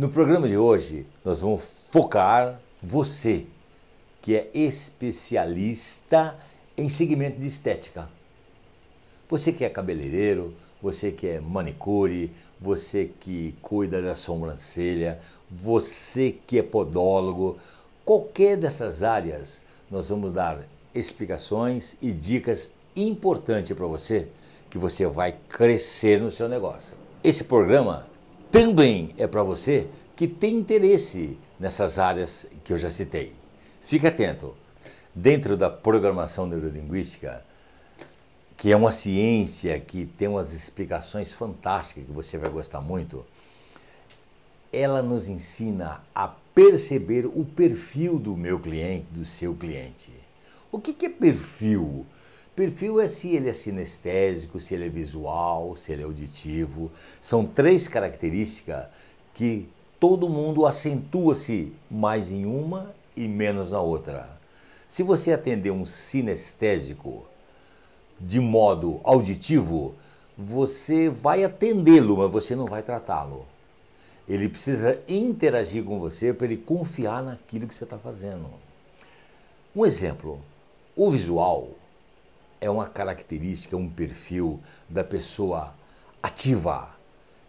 No programa de hoje, nós vamos focar você, que é especialista em segmento de estética. Você que é cabeleireiro, você que é manicure, você que cuida da sobrancelha, você que é podólogo, qualquer dessas áreas, nós vamos dar explicações e dicas importantes para você, que você vai crescer no seu negócio. Esse programa também é para você que tem interesse nessas áreas que eu já citei. Fique atento. Dentro da programação neurolinguística, que é uma ciência que tem umas explicações fantásticas que você vai gostar muito, ela nos ensina a perceber o perfil do meu cliente, do seu cliente. O que, que é perfil? Perfil é se ele é sinestésico, se ele é visual, se ele é auditivo. São três características que todo mundo acentua-se mais em uma e menos na outra. Se você atender um sinestésico de modo auditivo, você vai atendê-lo, mas você não vai tratá-lo. Ele precisa interagir com você para ele confiar naquilo que você está fazendo. Um exemplo: o visual é uma característica, um perfil da pessoa ativa,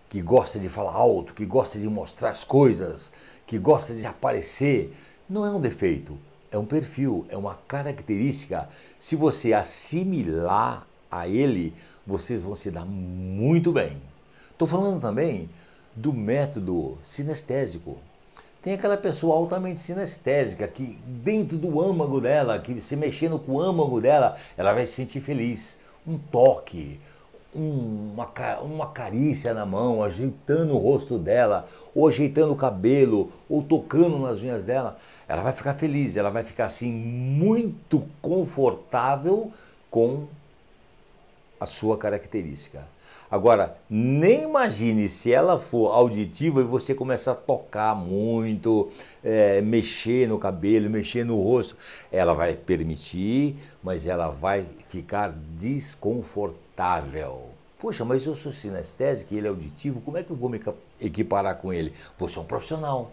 que gosta de falar alto, que gosta de mostrar as coisas, que gosta de aparecer. Não é um defeito, é um perfil, é uma característica. Se você assimilar a ele, vocês vão se dar muito bem. Estou falando também do método sinestésico. Tem aquela pessoa altamente sinestésica que dentro do âmago dela, que se mexendo com o âmago dela, ela vai se sentir feliz. Um toque, uma, uma carícia na mão, ajeitando o rosto dela, ou ajeitando o cabelo, ou tocando nas unhas dela, ela vai ficar feliz, ela vai ficar assim muito confortável com a sua característica. Agora, nem imagine se ela for auditiva e você começar a tocar muito, é, mexer no cabelo, mexer no rosto. Ela vai permitir, mas ela vai ficar desconfortável. Poxa, mas eu sou sinestésico e ele é auditivo, como é que eu vou me equiparar com ele? Você é um profissional.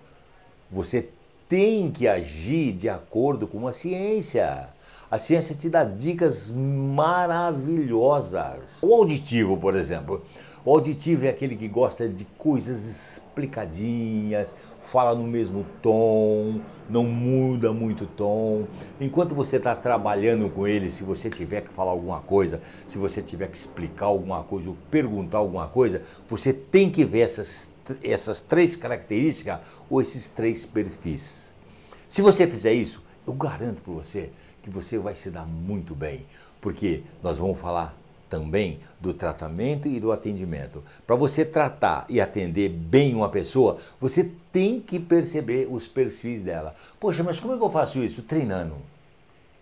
Você tem que agir de acordo com a ciência. A ciência te dá dicas maravilhosas. O auditivo, por exemplo. O auditivo é aquele que gosta de coisas explicadinhas, fala no mesmo tom, não muda muito tom. Enquanto você está trabalhando com ele, se você tiver que falar alguma coisa, se você tiver que explicar alguma coisa ou perguntar alguma coisa, você tem que ver essas, essas três características ou esses três perfis. Se você fizer isso, eu garanto para você que você vai se dar muito bem, porque nós vamos falar também do tratamento e do atendimento. Para você tratar e atender bem uma pessoa, você tem que perceber os perfis dela. Poxa, mas como é que eu faço isso? Treinando.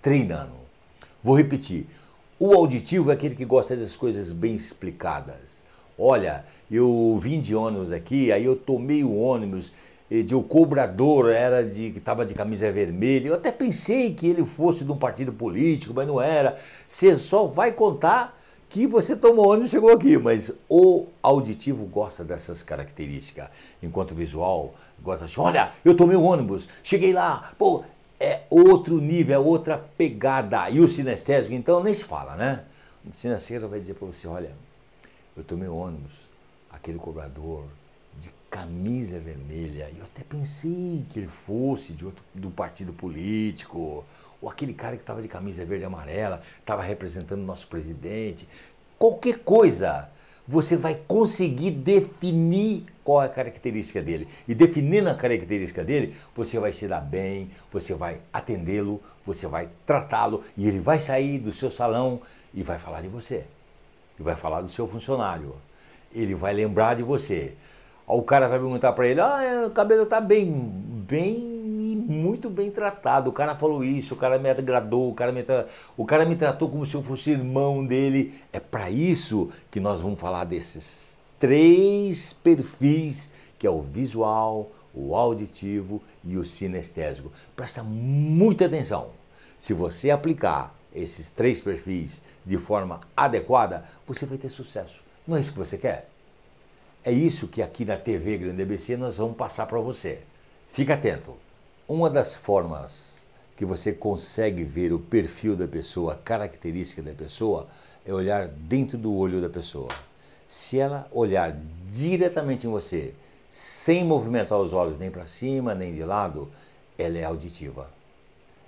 Treinando. Vou repetir. O auditivo é aquele que gosta das coisas bem explicadas. Olha, eu vim de ônibus aqui, aí eu tomei o ônibus eh, de o cobrador era de que estava de camisa vermelha. Eu até pensei que ele fosse de um partido político, mas não era. Você só vai contar que você tomou ônibus e chegou aqui, mas o auditivo gosta dessas características, enquanto o visual gosta de, assim, olha, eu tomei um ônibus, cheguei lá, pô, é outro nível, é outra pegada. E o sinestésico, então, nem se fala, né? O sinestésico vai dizer para você, olha, eu tomei um ônibus, aquele cobrador, de camisa vermelha. Eu até pensei que ele fosse de outro, do partido político, ou aquele cara que estava de camisa verde e amarela, estava representando o nosso presidente. Qualquer coisa, você vai conseguir definir qual é a característica dele. E definindo a característica dele, você vai se dar bem, você vai atendê-lo, você vai tratá-lo, e ele vai sair do seu salão e vai falar de você. E vai falar do seu funcionário. Ele vai lembrar de você o cara vai perguntar para ele: ah, é, o cabelo tá bem, bem e muito bem tratado. O cara falou isso, o cara me agradou, o cara me, tra... o cara me tratou como se eu fosse irmão dele. É para isso que nós vamos falar desses três perfis, que é o visual, o auditivo e o sinestésico. Presta muita atenção. Se você aplicar esses três perfis de forma adequada, você vai ter sucesso. Não é isso que você quer? É isso que aqui na TV Grande ABC nós vamos passar para você. Fica atento. Uma das formas que você consegue ver o perfil da pessoa, a característica da pessoa, é olhar dentro do olho da pessoa. Se ela olhar diretamente em você, sem movimentar os olhos nem para cima nem de lado, ela é auditiva.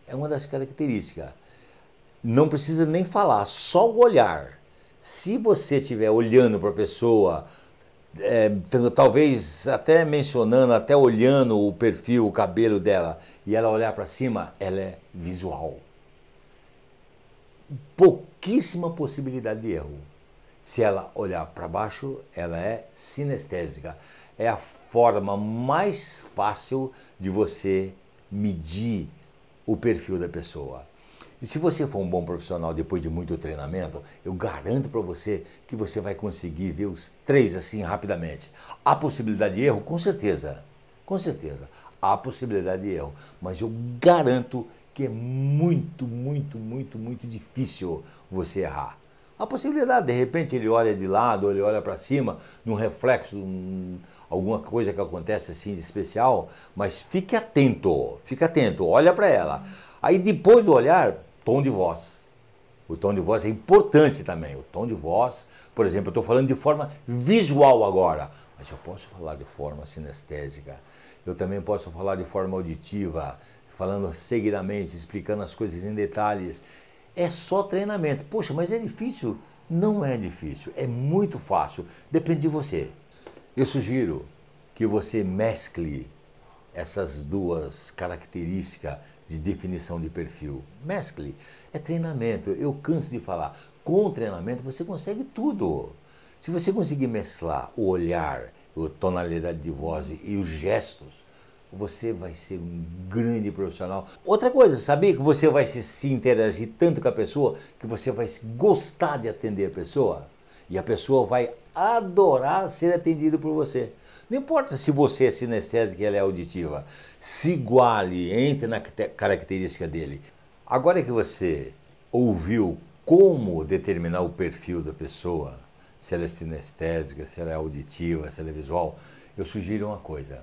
É uma das características. Não precisa nem falar, só o olhar. Se você estiver olhando para a pessoa, é, talvez até mencionando, até olhando o perfil, o cabelo dela, e ela olhar para cima, ela é visual. Pouquíssima possibilidade de erro. Se ela olhar para baixo, ela é sinestésica. É a forma mais fácil de você medir o perfil da pessoa. E se você for um bom profissional depois de muito treinamento, eu garanto para você que você vai conseguir ver os três assim rapidamente. Há possibilidade de erro? Com certeza. Com certeza. Há possibilidade de erro. Mas eu garanto que é muito, muito, muito, muito difícil você errar. Há possibilidade, de repente ele olha de lado, ele olha para cima, num reflexo, um, alguma coisa que acontece assim de especial, mas fique atento, fique atento, olha para ela. Aí depois do olhar, tom de voz. O tom de voz é importante também. O tom de voz, por exemplo, eu estou falando de forma visual agora, mas eu posso falar de forma sinestésica. Eu também posso falar de forma auditiva, falando seguidamente, explicando as coisas em detalhes. É só treinamento. Poxa, mas é difícil? Não é difícil, é muito fácil. Depende de você. Eu sugiro que você mescle essas duas características de definição de perfil. Mescle é treinamento. Eu canso de falar. Com o treinamento você consegue tudo. Se você conseguir mesclar o olhar, a tonalidade de voz e os gestos, você vai ser um grande profissional. Outra coisa, sabia que você vai se, se interagir tanto com a pessoa que você vai gostar de atender a pessoa? E a pessoa vai adorar ser atendida por você. Não importa se você é sinestésica e ela é auditiva. Se iguale, entre na característica dele. Agora que você ouviu como determinar o perfil da pessoa, se ela é sinestésica, se ela é auditiva, se ela é visual, eu sugiro uma coisa: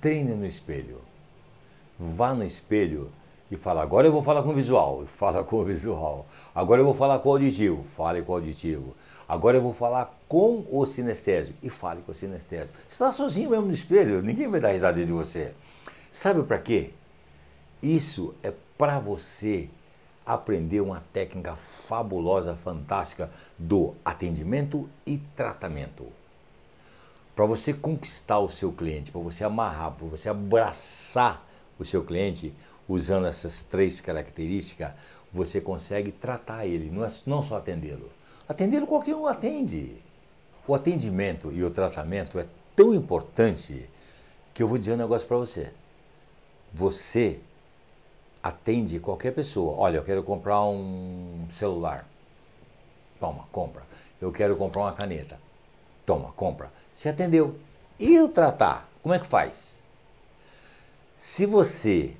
treine no espelho. Vá no espelho e fala, agora eu vou falar com o visual, fala com o visual. Agora eu vou falar com o auditivo, fale com o auditivo. Agora eu vou falar com o sinestésico e fale com o sinestésico. Você está sozinho mesmo no espelho, ninguém vai dar risada de você. Sabe para quê? Isso é para você aprender uma técnica fabulosa, fantástica do atendimento e tratamento. Para você conquistar o seu cliente, para você amarrar, para você abraçar o seu cliente, usando essas três características, você consegue tratar ele, não, é, não só atendê-lo. Atendê-lo qualquer um atende. O atendimento e o tratamento é tão importante que eu vou dizer um negócio para você. Você atende qualquer pessoa. Olha, eu quero comprar um celular. Toma, compra. Eu quero comprar uma caneta. Toma, compra. Você atendeu. E o tratar? Como é que faz? Se você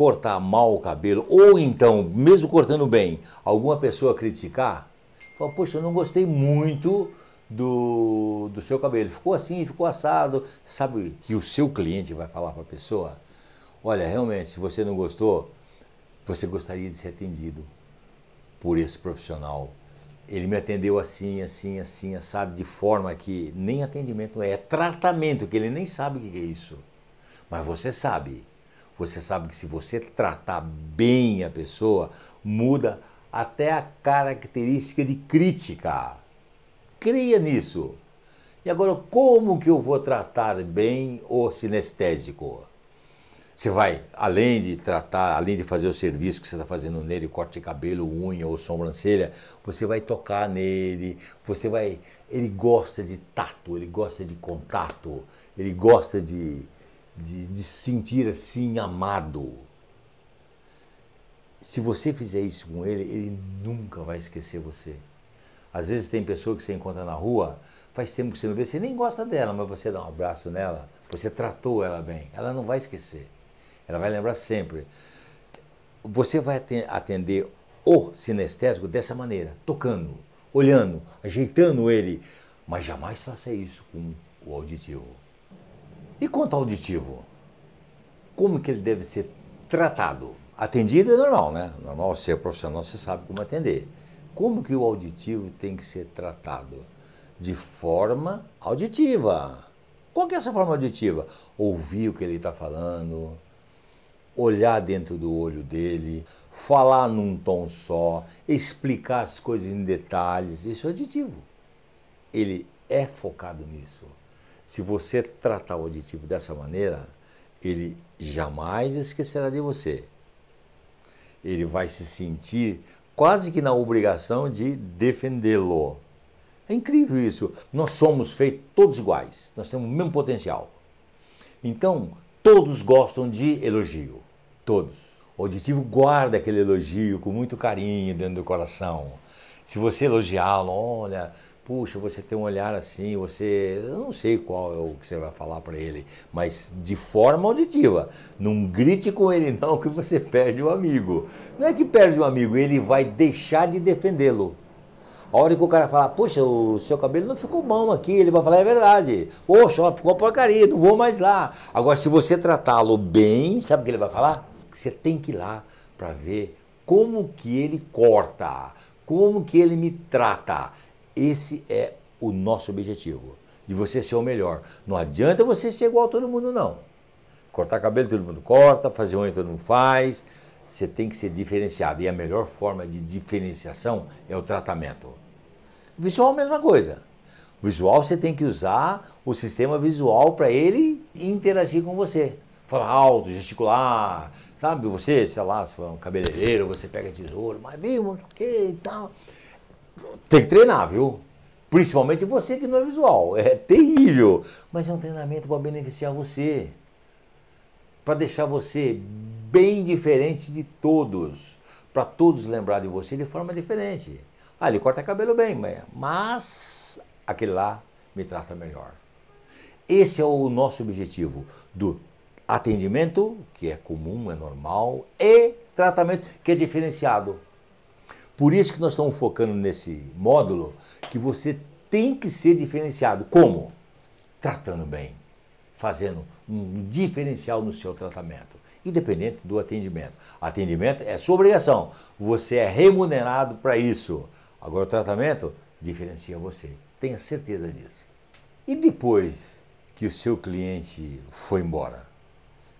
cortar mal o cabelo, ou então, mesmo cortando bem, alguma pessoa criticar, fala, poxa, eu não gostei muito do, do seu cabelo, ficou assim, ficou assado. Sabe que o seu cliente vai falar para a pessoa? Olha, realmente, se você não gostou, você gostaria de ser atendido por esse profissional. Ele me atendeu assim, assim, assim, sabe, de forma que nem atendimento é, é tratamento, que ele nem sabe o que é isso. Mas você sabe. Você sabe que se você tratar bem a pessoa, muda até a característica de crítica. Creia nisso. E agora, como que eu vou tratar bem o sinestésico? Você vai, além de tratar, além de fazer o serviço que você está fazendo nele, corte de cabelo, unha ou sobrancelha, você vai tocar nele, você vai. Ele gosta de tato, ele gosta de contato, ele gosta de de, de se sentir assim amado. Se você fizer isso com ele, ele nunca vai esquecer você. Às vezes tem pessoa que você encontra na rua, faz tempo que você não vê, você nem gosta dela, mas você dá um abraço nela, você tratou ela bem, ela não vai esquecer. Ela vai lembrar sempre. Você vai atender o sinestésico dessa maneira, tocando, olhando, ajeitando ele, mas jamais faça isso com o auditivo. E quanto ao auditivo? Como que ele deve ser tratado? Atendido é normal, né? Normal, ser é profissional, você sabe como atender. Como que o auditivo tem que ser tratado? De forma auditiva. Qual que é essa forma auditiva? Ouvir o que ele está falando, olhar dentro do olho dele, falar num tom só, explicar as coisas em detalhes. Isso é auditivo. Ele é focado nisso. Se você tratar o auditivo dessa maneira, ele jamais esquecerá de você. Ele vai se sentir quase que na obrigação de defendê-lo. É incrível isso. Nós somos feitos todos iguais, nós temos o mesmo potencial. Então, todos gostam de elogio, todos. O auditivo guarda aquele elogio com muito carinho dentro do coração. Se você elogiá-lo, olha, puxa, você tem um olhar assim, você. Eu não sei qual é o que você vai falar para ele, mas de forma auditiva. Não grite com ele, não, que você perde o um amigo. Não é que perde o um amigo, ele vai deixar de defendê-lo. A hora que o cara falar, poxa, o seu cabelo não ficou bom aqui, ele vai falar, é verdade. Poxa, ficou porcaria, não vou mais lá. Agora, se você tratá-lo bem, sabe o que ele vai falar? Você tem que ir lá para ver como que ele corta, como que ele me trata. Esse é o nosso objetivo, de você ser o melhor. Não adianta você ser igual a todo mundo, não. Cortar cabelo todo mundo corta, fazer unha todo mundo faz. Você tem que ser diferenciado. E a melhor forma de diferenciação é o tratamento. Visual, a mesma coisa. Visual, você tem que usar o sistema visual para ele interagir com você. Falar alto, gesticular, sabe? Você, sei lá, se for um cabeleireiro, você pega tesouro, mas viu, não o que e tal. Tem que treinar, viu? Principalmente você que não é visual. É terrível. Mas é um treinamento para beneficiar você. Para deixar você bem diferente de todos. Para todos lembrar de você de forma diferente. Ah, ele corta cabelo bem, mas aquele lá me trata melhor. Esse é o nosso objetivo do atendimento, que é comum, é normal, e tratamento, que é diferenciado. Por isso que nós estamos focando nesse módulo que você tem que ser diferenciado. Como? Tratando bem, fazendo um diferencial no seu tratamento, independente do atendimento. Atendimento é sua obrigação, você é remunerado para isso. Agora, o tratamento diferencia você, tenha certeza disso. E depois que o seu cliente foi embora,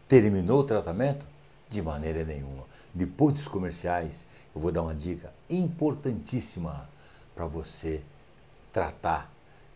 terminou o tratamento? De maneira nenhuma. Depois dos comerciais, eu vou dar uma dica importantíssima para você tratar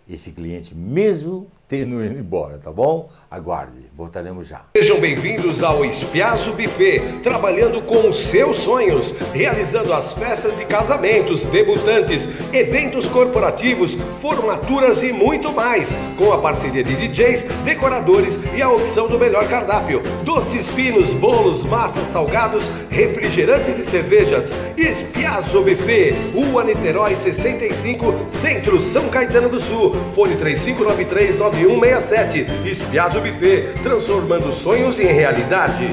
esse cliente, mesmo tendo ido embora, tá bom? Aguarde, voltaremos já. Sejam bem-vindos ao Espiazo Buffet, trabalhando com os seus sonhos, realizando as festas de casamentos, debutantes, eventos corporativos, formaturas e muito mais, com a parceria de DJs, decoradores e a opção do melhor cardápio, doces finos, bolos, massas, salgados, refrigerantes e cervejas. Espiazo Buffet, Rua Niterói 65, Centro, São Caetano do Sul, fone 3593 9167. Espiás o Buffet, transformando sonhos em realidade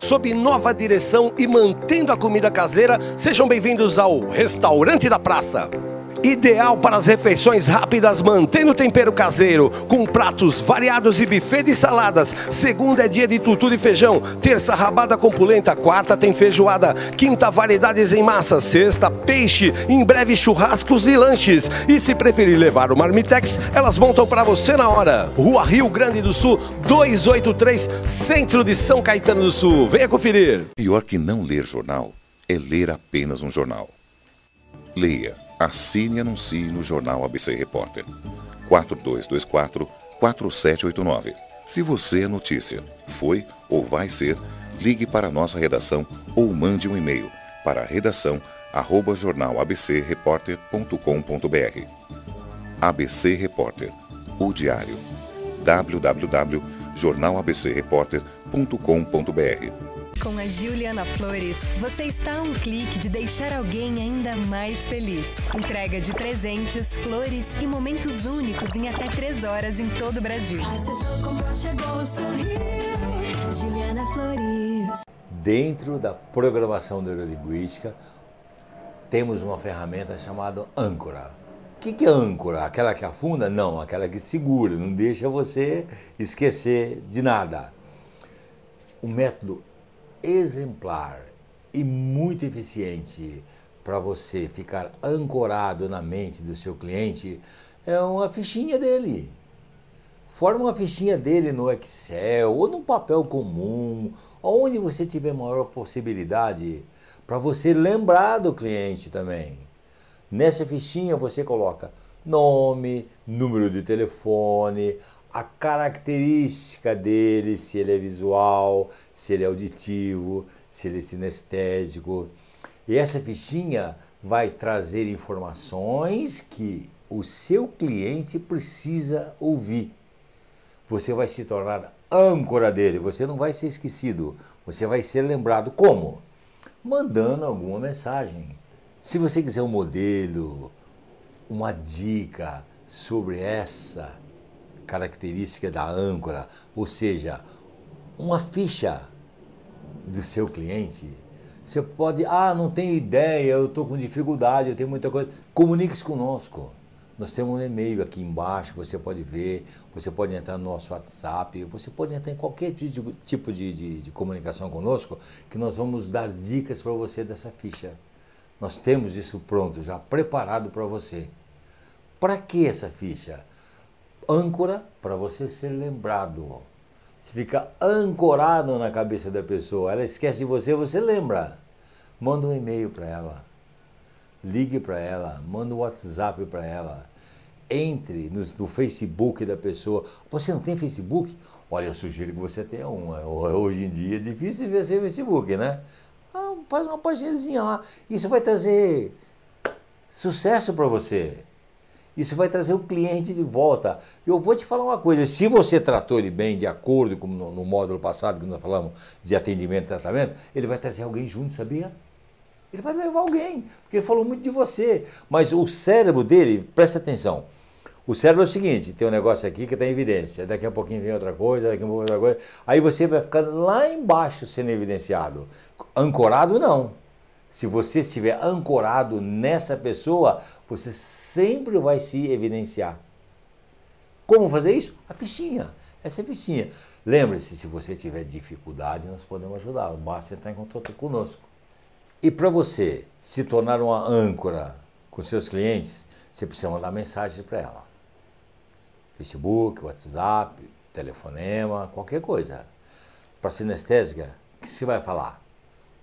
sob nova direção e mantendo a comida caseira, sejam bem-vindos ao Restaurante da Praça. Ideal para as refeições rápidas, mantendo o tempero caseiro, com pratos variados e buffet de saladas. Segunda é dia de tutu de feijão, terça rabada com quarta tem feijoada, quinta variedades em massa, sexta peixe, em breve churrascos e lanches. E se preferir levar o Marmitex, elas montam para você na hora. Rua Rio Grande do Sul, 283, centro de São Caetano do Sul. Venha conferir. Pior que não ler jornal é ler apenas um jornal. Leia Assine e anuncie no jornal ABC Repórter. 4224 4789. Se você é notícia, foi ou vai ser, ligue para a nossa redação ou mande um e-mail para redação arroba jornalabcreporter.com.br. ABC Repórter, o diário, www.jornalabcreporter.com.br com a Juliana Flores, você está a um clique de deixar alguém ainda mais feliz. Entrega de presentes, flores e momentos únicos em até três horas em todo o Brasil. Acessou, chegou, sorriu. Juliana Flores. Dentro da programação neurolinguística, temos uma ferramenta chamada âncora. O que, que é âncora? Aquela que afunda? Não, aquela que segura, não deixa você esquecer de nada. O método exemplar e muito eficiente para você ficar ancorado na mente do seu cliente é uma fichinha dele. Forma uma fichinha dele no Excel ou num papel comum, onde você tiver maior possibilidade para você lembrar do cliente também. Nessa fichinha você coloca nome, número de telefone, a característica dele, se ele é visual, se ele é auditivo, se ele é sinestésico. E essa fichinha vai trazer informações que o seu cliente precisa ouvir. Você vai se tornar âncora dele, você não vai ser esquecido, você vai ser lembrado. Como? Mandando alguma mensagem. Se você quiser um modelo, uma dica sobre essa característica da âncora, ou seja, uma ficha do seu cliente. Você pode, ah, não tenho ideia, eu estou com dificuldade, eu tenho muita coisa. Comunique-se conosco. Nós temos um e-mail aqui embaixo, você pode ver, você pode entrar no nosso WhatsApp, você pode entrar em qualquer tipo, tipo de, de, de comunicação conosco, que nós vamos dar dicas para você dessa ficha. Nós temos isso pronto, já preparado para você. Para que essa ficha? âncora para você ser lembrado. Você fica ancorado na cabeça da pessoa. Ela esquece de você, você lembra. Manda um e-mail para ela. Ligue para ela. Manda um WhatsApp para ela. Entre no, no, Facebook da pessoa. Você não tem Facebook? Olha, eu sugiro que você tenha um. É, hoje em dia é difícil ver sem Facebook, né? Ah, faz uma pagininha lá. Isso vai trazer sucesso para você. Isso vai trazer o cliente de volta. Eu vou te falar uma coisa: se você tratou ele bem, de acordo com no, no módulo passado que nós falamos de atendimento e tratamento, ele vai trazer alguém junto, sabia? Ele vai levar alguém, porque ele falou muito de você. Mas o cérebro dele, presta atenção. O cérebro é o seguinte: tem um negócio aqui que está em evidência, daqui a pouquinho vem outra coisa, daqui a pouco outra coisa. Aí você vai ficando lá embaixo sendo evidenciado. Ancorado, não. Se você estiver ancorado nessa pessoa, você sempre vai se evidenciar. Como fazer isso? A fichinha. Essa é a fichinha. Lembre-se, se você tiver dificuldade, nós podemos ajudar. Basta entrar em contato conosco. E para você se tornar uma âncora com seus clientes, você precisa mandar mensagens para ela. Facebook, WhatsApp, telefonema, qualquer coisa. Para sinestésica, o que você vai falar?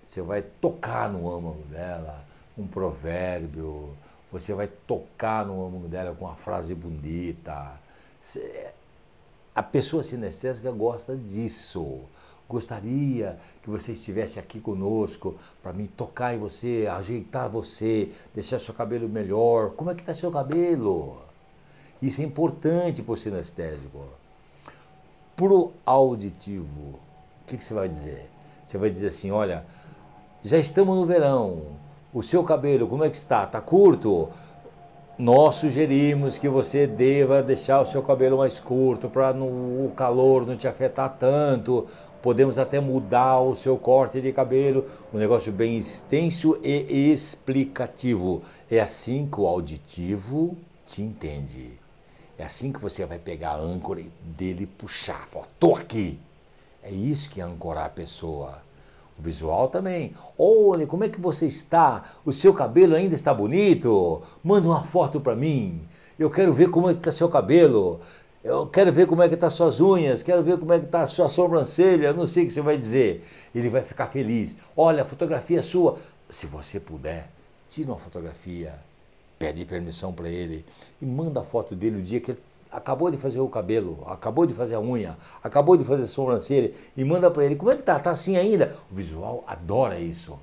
você vai tocar no âmago dela, um provérbio, você vai tocar no âmago dela com uma frase bonita. Você, a pessoa sinestésica gosta disso. Gostaria que você estivesse aqui conosco para me tocar em você, ajeitar você, deixar seu cabelo melhor. Como é que está seu cabelo? Isso é importante para o sinestésico. Para o auditivo, o que, que você vai dizer? Você vai dizer assim, olha, já estamos no verão. O seu cabelo, como é que está? Está curto? Nós sugerimos que você deva deixar o seu cabelo mais curto para o calor não te afetar tanto. Podemos até mudar o seu corte de cabelo. Um negócio bem extenso e explicativo. É assim que o auditivo te entende. É assim que você vai pegar a âncora dele e puxar. Estou aqui. É isso que é ancorar a pessoa. O visual também. Olha, como é que você está? O seu cabelo ainda está bonito? Manda uma foto para mim. Eu quero ver como é que está seu cabelo. Eu quero ver como é que está suas unhas, quero ver como é que está sua sobrancelha, eu não sei o que você vai dizer. Ele vai ficar feliz. Olha, a fotografia é sua. Se você puder, tira uma fotografia, pede permissão para ele e manda a foto dele o dia que ele acabou de fazer o cabelo, acabou de fazer a unha, acabou de fazer a sobrancelha e manda para ele, como é que tá? Tá assim ainda? O visual adora isso.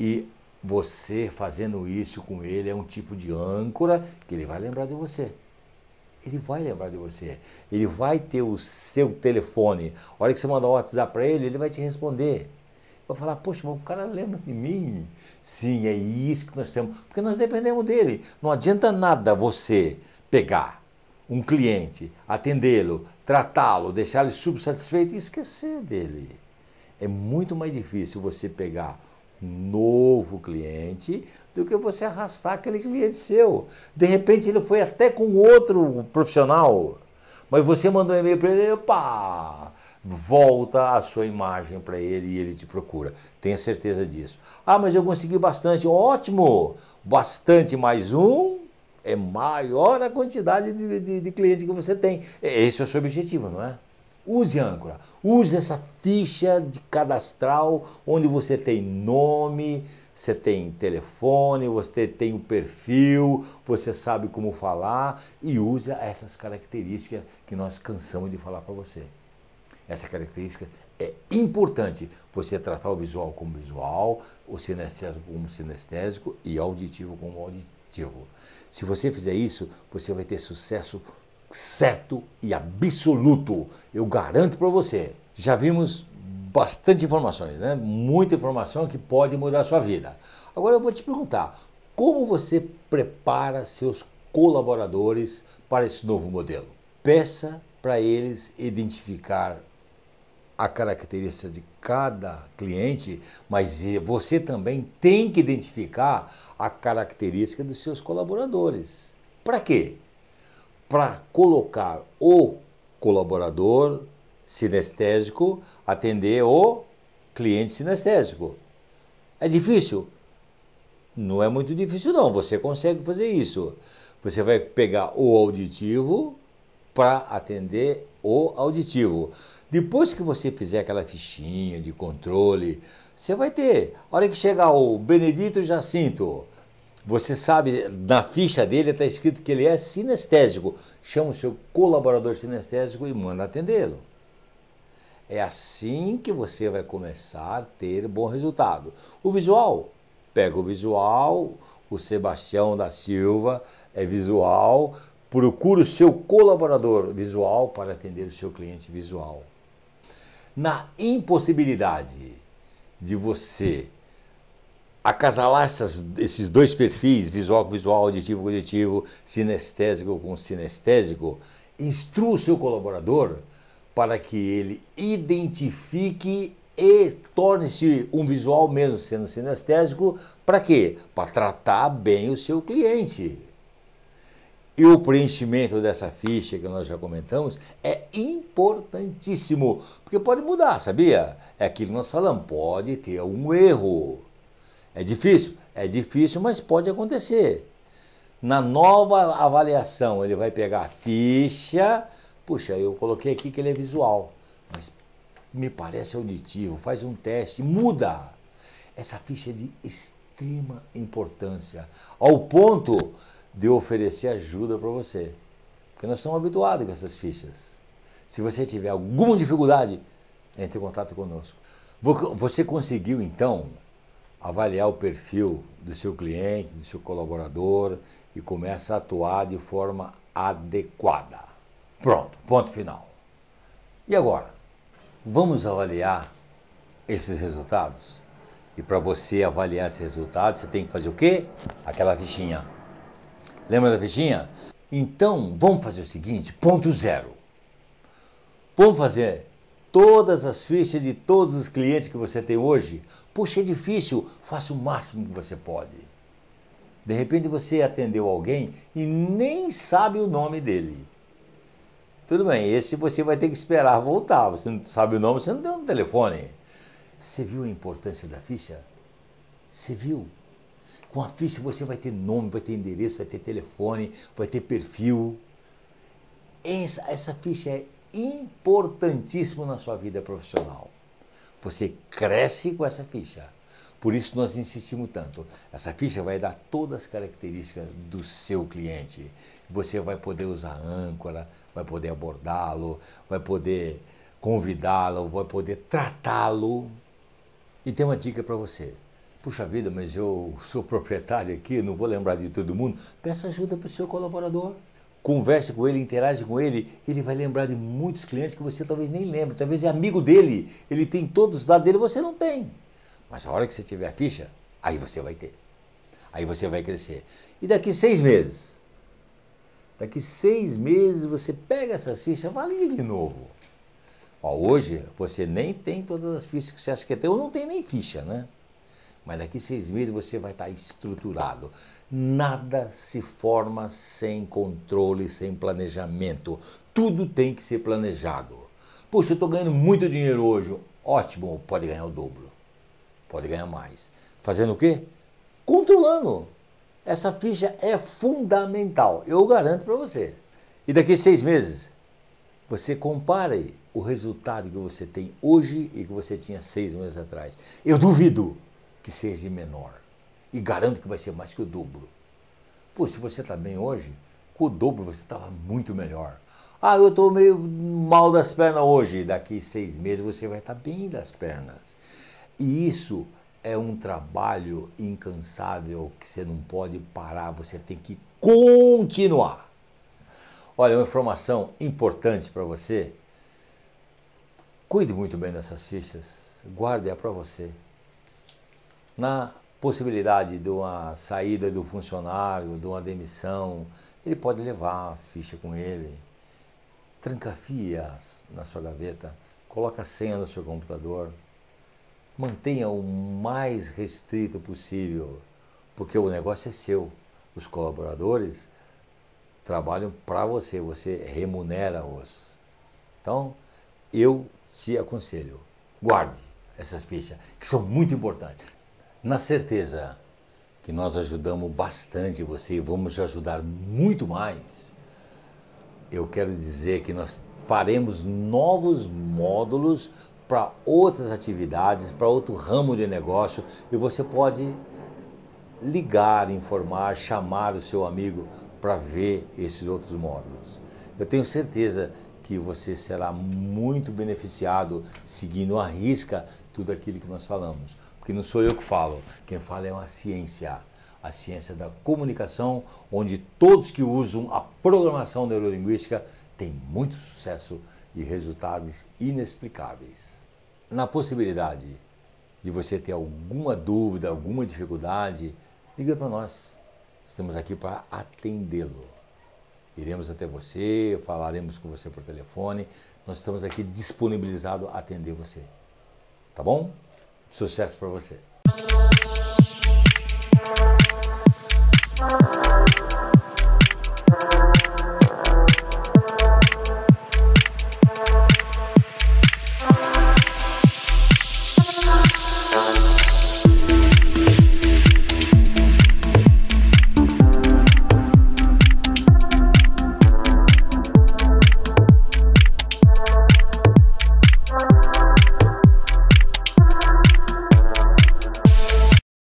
E você fazendo isso com ele é um tipo de âncora que ele vai lembrar de você. Ele vai lembrar de você. Ele vai ter o seu telefone. A hora que você mandar o um WhatsApp para ele, ele vai te responder. Vai falar, poxa, mas o cara lembra de mim. Sim, é isso que nós temos. Porque nós dependemos dele. Não adianta nada você pegar um cliente, atendê-lo, tratá-lo, deixá-lo subsatisfeito e esquecer dele. É muito mais difícil você pegar um novo cliente do que você arrastar aquele cliente seu. De repente ele foi até com outro profissional, mas você mandou um e-mail para ele, opa, volta a sua imagem para ele e ele te procura. Tenha certeza disso. Ah, mas eu consegui bastante. Ótimo! Bastante mais um é maior a quantidade de, de, de clientes que você tem. É, esse é o seu objetivo, não é? Use âncora, use essa ficha de cadastral onde você tem nome, você tem telefone, você tem o perfil, você sabe como falar e usa essas características que nós cansamos de falar para você. Essa característica é importante você tratar o visual como visual, o sinestésico como sinestésico e auditivo como auditivo. Se você fizer isso, você vai ter sucesso certo e absoluto. Eu garanto para você. Já vimos bastante informações, né? Muita informação que pode mudar a sua vida. Agora eu vou te perguntar, como você prepara seus colaboradores para esse novo modelo? Peça para eles identificar a característica de cada cliente, mas você também tem que identificar a característica dos seus colaboradores. Para quê? Para colocar o colaborador sinestésico atender o cliente sinestésico. É difícil? Não é muito difícil não, você consegue fazer isso. Você vai pegar o auditivo para atender o auditivo. Depois que você fizer aquela fichinha de controle, você vai ter. A hora que chegar o Benedito Jacinto, você sabe, na ficha dele está escrito que ele é sinestésico. Chama o seu colaborador sinestésico e manda atendê-lo. É assim que você vai começar a ter bom resultado. O visual, pega o visual, o Sebastião da Silva é visual, procura o seu colaborador visual para atender o seu cliente visual na impossibilidade de você acasalar essas, esses dois perfis, visual com visual, auditivo com auditivo, sinestésico com sinestésico, instrua o seu colaborador para que ele identifique e torne-se um visual mesmo sendo sinestésico, para quê? Para tratar bem o seu cliente. E o preenchimento dessa ficha que nós já comentamos é importantíssimo, porque pode mudar, sabia? É aquilo que nós falamos, pode ter um erro. É difícil? É difícil, mas pode acontecer. Na nova avaliação, ele vai pegar a ficha, puxa, eu coloquei aqui que ele é visual, mas me parece auditivo, faz um teste, muda. Essa ficha é de extrema importância, ao ponto de oferecer ajuda para você. Porque nós estamos habituados com essas fichas. Se você tiver alguma dificuldade, entre em contato conosco. Você conseguiu, então, avaliar o perfil do seu cliente, do seu colaborador e começa a atuar de forma adequada. Pronto, ponto final. E agora? Vamos avaliar esses resultados? E para você avaliar esses resultados, você tem que fazer o quê? Aquela fichinha. Lembra da fichinha? Então, vamos fazer o seguinte, ponto zero. Vamos fazer todas as fichas de todos os clientes que você tem hoje. Puxa, é difícil, faça o máximo que você pode. De repente você atendeu alguém e nem sabe o nome dele. Tudo bem, esse você vai ter que esperar voltar. Você não sabe o nome, você não deu no telefone. Você viu a importância da ficha? Você viu? Com a ficha você vai ter nome, vai ter endereço, vai ter telefone, vai ter perfil. Essa, essa ficha é importantíssima na sua vida profissional. Você cresce com essa ficha. Por isso nós insistimos tanto. Essa ficha vai dar todas as características do seu cliente. Você vai poder usar âncora, vai poder abordá-lo, vai poder convidá-lo, vai poder tratá-lo. E tem uma dica para você. Puxa vida, mas eu sou proprietário aqui, não vou lembrar de todo mundo. Peça ajuda para o seu colaborador. Converse com ele, interage com ele, ele vai lembrar de muitos clientes que você talvez nem lembre, talvez é amigo dele, ele tem todos os dados dele, você não tem. Mas a hora que você tiver a ficha, aí você vai ter. Aí você vai crescer. E daqui seis meses, daqui seis meses você pega essas fichas, avalia de novo. Ó, hoje você nem tem todas as fichas que você acha que é tem, ou não tem nem ficha, né? mas daqui seis meses você vai estar tá estruturado. Nada se forma sem controle, sem planejamento. Tudo tem que ser planejado. Poxa, eu estou ganhando muito dinheiro hoje. Ótimo, pode ganhar o dobro. Pode ganhar mais. Fazendo o quê? Controlando. Essa ficha é fundamental, eu garanto para você. E daqui seis meses, você compare o resultado que você tem hoje e que você tinha seis meses atrás. Eu duvido que seja menor. E garanto que vai ser mais que o dobro. Pô, se você está bem hoje, com o dobro você estava muito melhor. Ah, eu estou meio mal das pernas hoje. Daqui seis meses você vai estar tá bem das pernas. E isso é um trabalho incansável que você não pode parar, você tem que continuar. Olha, uma informação importante para você. Cuide muito bem dessas fichas, guarde-a para você na possibilidade de uma saída do funcionário, de uma demissão, ele pode levar as fichas com ele, tranca fias na sua gaveta, coloca a senha no seu computador, mantenha o mais restrito possível, porque o negócio é seu. Os colaboradores trabalham para você, você remunera-os. Então, eu te aconselho, guarde essas fichas, que são muito importantes na certeza que nós ajudamos bastante você e vamos ajudar muito mais, eu quero dizer que nós faremos novos módulos para outras atividades, para outro ramo de negócio e você pode ligar, informar, chamar o seu amigo para ver esses outros módulos. Eu tenho certeza que você será muito beneficiado seguindo à risca tudo aquilo que nós falamos que não sou eu que falo, quem fala é uma ciência. A ciência da comunicação, onde todos que usam a programação neurolinguística têm muito sucesso e resultados inexplicáveis. Na possibilidade de você ter alguma dúvida, alguma dificuldade, liga para nós. Estamos aqui para atendê-lo. Iremos até você, falaremos com você por telefone. Nós estamos aqui disponibilizados a atender você. Tá bom? Sucesso para você.